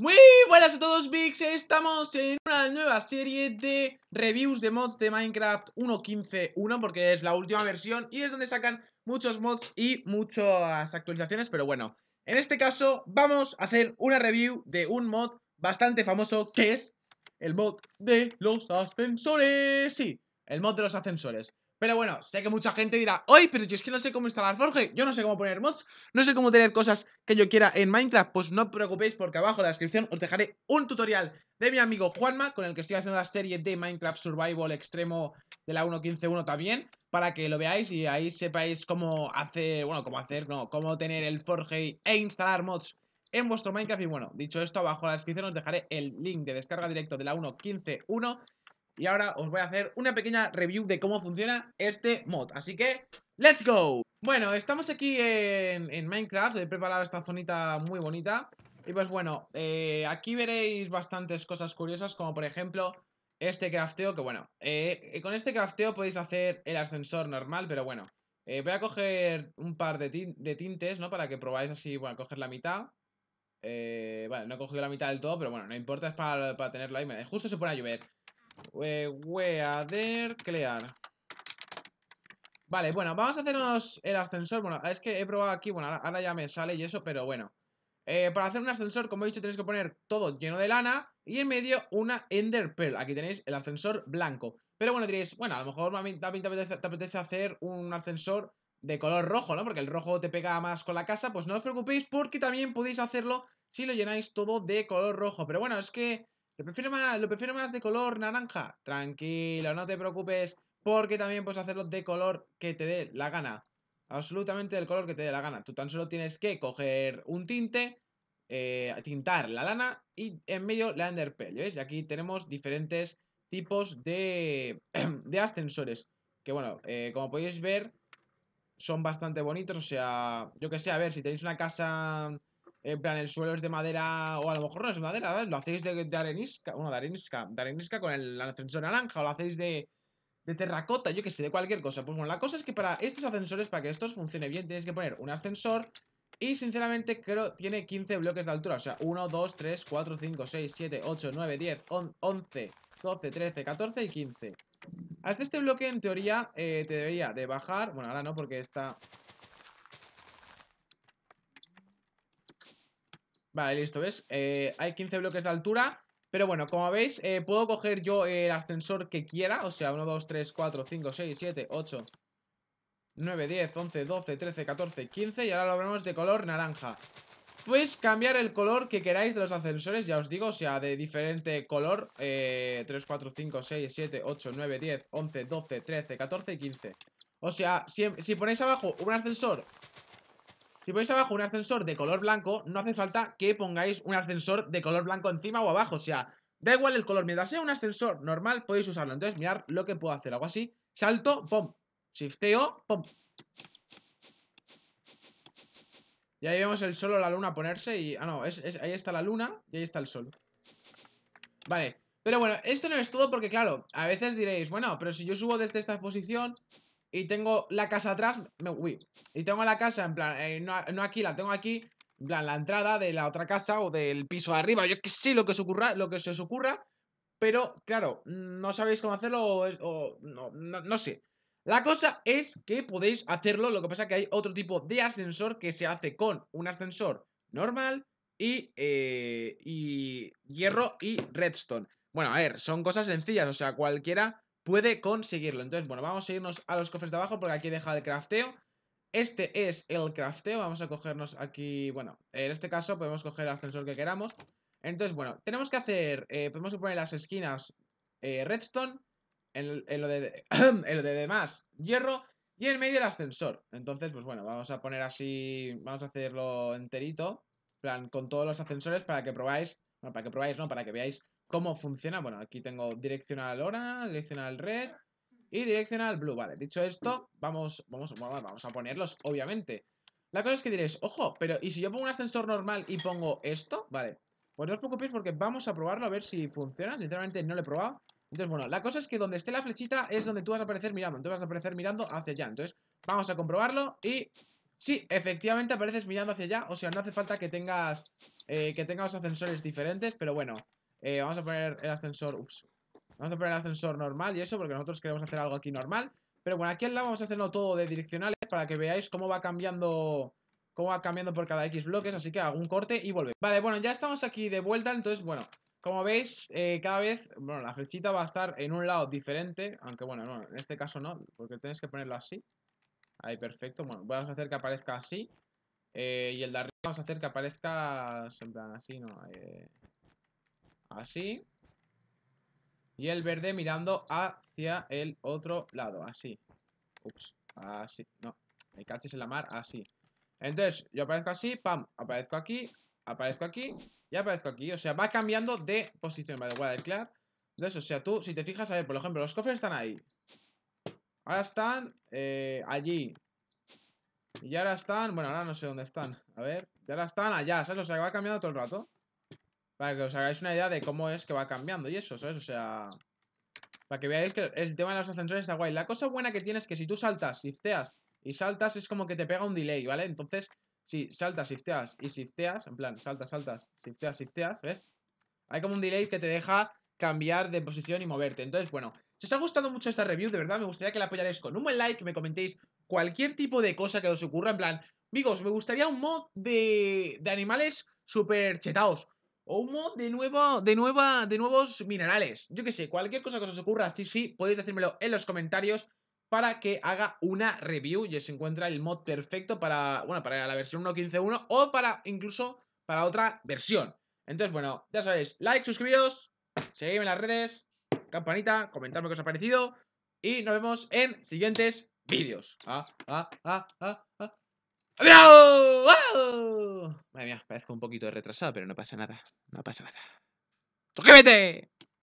Muy buenas a todos Vix, estamos en una nueva serie de reviews de mods de Minecraft 1.15.1 porque es la última versión y es donde sacan muchos mods y muchas actualizaciones, pero bueno, en este caso vamos a hacer una review de un mod bastante famoso que es el mod de los ascensores, sí, el mod de los ascensores. Pero bueno, sé que mucha gente dirá, hoy pero yo es que no sé cómo instalar Forge! Yo no sé cómo poner mods, no sé cómo tener cosas que yo quiera en Minecraft. Pues no os preocupéis porque abajo en la descripción os dejaré un tutorial de mi amigo Juanma, con el que estoy haciendo la serie de Minecraft Survival Extremo de la 1.15.1 también, para que lo veáis y ahí sepáis cómo hacer, bueno, cómo hacer, no, cómo tener el Forge e instalar mods en vuestro Minecraft. Y bueno, dicho esto, abajo en la descripción os dejaré el link de descarga directo de la 1.15.1 y ahora os voy a hacer una pequeña review de cómo funciona este mod. Así que, ¡let's go! Bueno, estamos aquí en, Minecraft, he preparado esta zonita muy bonita. Y pues bueno, eh, aquí veréis bastantes cosas curiosas, como por ejemplo este crafteo, que bueno, eh, eh, con este crafteo podéis hacer el ascensor normal, pero bueno. voy a coger un par de, tintes, ¿no? Para que probáis así, bueno, coger la mitad. vale, no he cogido la mitad del todo, pero bueno, no importa, es para, para tenerlo ahí. Justo se pone a llover. Weatherclear. clear. Vale, bueno, vamos a hacernos el ascensor. Bueno, es que he probado aquí, bueno, ahora, ya me sale y eso, pero bueno. Eh, para hacer un ascensor, como he dicho, tenéis que poner todo lleno de lana y en medio una Ender Pearl. Aquí tenéis el ascensor blanco. Pero bueno, diréis, bueno, a lo mejor también te apetece hacer un ascensor de color rojo, ¿no? Porque el rojo te pega más con la casa. Pues no os preocupéis porque también podéis hacerlo si lo llenáis todo de color rojo. Pero bueno, es que lo prefiero más, lo prefiero más de color naranja. tranquila no te preocupes. Porque también puedes hacerlo de color que te dé la gana. Absolutamente del color que te dé la gana. Tú tan solo tienes que coger un tinte, eh, tintar la lana y en medio la underpell. ¿Veis? Aquí tenemos diferentes tipos de, de ascensores. Que bueno, eh, como podéis ver, son bastante bonitos. O sea, yo que sé, a ver, si tenéis una casa en plan, el suelo es de madera, o a lo mejor no es de madera, ¿ves? Lo hacéis de, arenisca, bueno, de arenisca, de arenisca con el ascensor naranja, o lo hacéis de, de terracota, yo que sé, de cualquier cosa. Pues bueno, la cosa es que para estos ascensores, para que estos funcione bien, tenéis que poner un ascensor y sinceramente creo que tiene 15 bloques de altura. O sea, 1, 2, 3, 4, 5, 6, 7, 8, 9, 10, 11, 12, 13, 14 y 15. Hasta este bloque en teoría eh, te debería de bajar. Bueno, ahora no porque está Vale, listo, ¿ves? Eh, hay 15 bloques de altura Pero bueno, como veis, eh, puedo coger yo el ascensor que quiera O sea, 1, 2, 3, 4, 5, 6, 7, 8 9, 10, 11, 12, 13, 14, 15 Y ahora lo vemos de color naranja Puedes cambiar el color que queráis de los ascensores, ya os digo, o sea, de diferente color 3, 4, 5, 6, 7, 8, 9, 10, 11, 12, 13, 14 15 O sea, si, si ponéis abajo un ascensor si ponéis abajo un ascensor de color blanco, no hace falta que pongáis un ascensor de color blanco encima o abajo. O sea, da igual el color. Mientras sea un ascensor normal, podéis usarlo. Entonces, mirad lo que puedo hacer. Algo así, salto, pom. Shifteo, pom. Y ahí vemos el sol o la luna ponerse y... Ah, no, es, ahí está la luna y ahí está el sol. Vale. Pero bueno, esto no es todo porque, claro, a veces diréis, bueno, pero si yo subo desde esta posición, y tengo la casa atrás, me, uy, y tengo la casa, en plan, eh, no, aquí, la tengo aquí, en plan, la entrada de la otra casa o del piso de arriba, yo que sé lo que, os ocurra, lo que se os ocurra, pero claro, no sabéis cómo hacerlo o, no, no, sé. La cosa es que podéis hacerlo, lo que pasa que hay otro tipo de ascensor que se hace con un ascensor normal y, eh, y hierro y redstone. Bueno, a ver, son cosas sencillas, o sea, cualquiera puede conseguirlo. Entonces, bueno, vamos a irnos a los cofres de abajo porque aquí he dejado el crafteo. Este es el crafteo, vamos a cogernos aquí, bueno, en este caso podemos coger el ascensor que queramos. Entonces, bueno, tenemos que hacer, eh, podemos poner las esquinas eh, redstone, en, lo de, en de demás hierro y en medio el ascensor. Entonces, pues bueno, vamos a poner así, vamos a hacerlo enterito, plan, con todos los ascensores para que probáis, bueno, para que probáis, no, para que veáis ¿Cómo funciona? Bueno, aquí tengo direccional hora, direccional red y direccional blue. Vale, dicho esto, vamos, vamos, vamos a ponerlos, obviamente. La cosa es que diréis, ojo, pero ¿y si yo pongo un ascensor normal y pongo esto? Vale, pues no os preocupéis porque vamos a probarlo a ver si funciona. Sinceramente no lo he probado. Entonces, bueno, la cosa es que donde esté la flechita es donde tú vas a aparecer mirando. Entonces vas a aparecer mirando hacia allá. Entonces, vamos a comprobarlo y... Sí, efectivamente apareces mirando hacia allá. O sea, no hace falta que tengas... Eh, que tengas ascensores diferentes, pero bueno... Eh, vamos a poner el ascensor... Vamos a poner el ascensor normal y eso, porque nosotros queremos hacer algo aquí normal. Pero bueno, aquí al lado vamos a hacerlo todo de direccionales para que veáis cómo va cambiando cómo va cambiando por cada X bloques, así que hago un corte y vuelvo Vale, bueno, ya estamos aquí de vuelta, entonces, bueno, como veis, eh, cada vez, bueno, la flechita va a estar en un lado diferente, aunque bueno, en este caso no, porque tienes que ponerlo así. Ahí, perfecto, bueno, vamos a hacer que aparezca así, eh, y el de arriba vamos a hacer que aparezca, en plan, así, no, eh, así. Y el verde mirando hacia el otro lado, así. Ups, así. No, me cachis en la mar, así. Entonces, yo aparezco así, pam, aparezco aquí, aparezco aquí y aparezco aquí. O sea, va cambiando de posición, vale, voy a declarar. Entonces, o sea, tú, si te fijas, a ver, por ejemplo, los cofres están ahí. Ahora están eh, allí. Y ahora están, bueno, ahora no sé dónde están. A ver, y ahora están allá, ¿sabes? O sea, va cambiando todo el rato. Para que os hagáis una idea de cómo es que va cambiando y eso, ¿sabes? O sea... Para que veáis que el tema de las ascensores está guay. La cosa buena que tienes es que si tú saltas, sifteas y saltas, es como que te pega un delay, ¿vale? Entonces, si saltas, shifteas y shifteas, en plan, saltas, saltas, shifteas, shifteas, ¿ves? Hay como un delay que te deja cambiar de posición y moverte. Entonces, bueno, si os ha gustado mucho esta review, de verdad, me gustaría que la apoyarais con un buen like, me comentéis cualquier tipo de cosa que os ocurra, en plan, amigos, me gustaría un mod de, de animales super chetaos, o humo de nuevo, de nueva, de nuevos minerales. Yo qué sé, cualquier cosa que os ocurra, así sí, podéis decírmelo en los comentarios para que haga una review y se encuentra el mod perfecto para, bueno, para la versión 1.15.1 o para incluso para otra versión. Entonces, bueno, ya sabéis, like, suscribiros, seguidme en las redes, campanita, comentadme qué os ha parecido y nos vemos en siguientes vídeos. Ah, ah, ah, ah, ah. ¡Adiós! ¡Wow! Madre mía, parezco un poquito retrasado, pero no pasa nada. No pasa nada. ¡Suscríbete!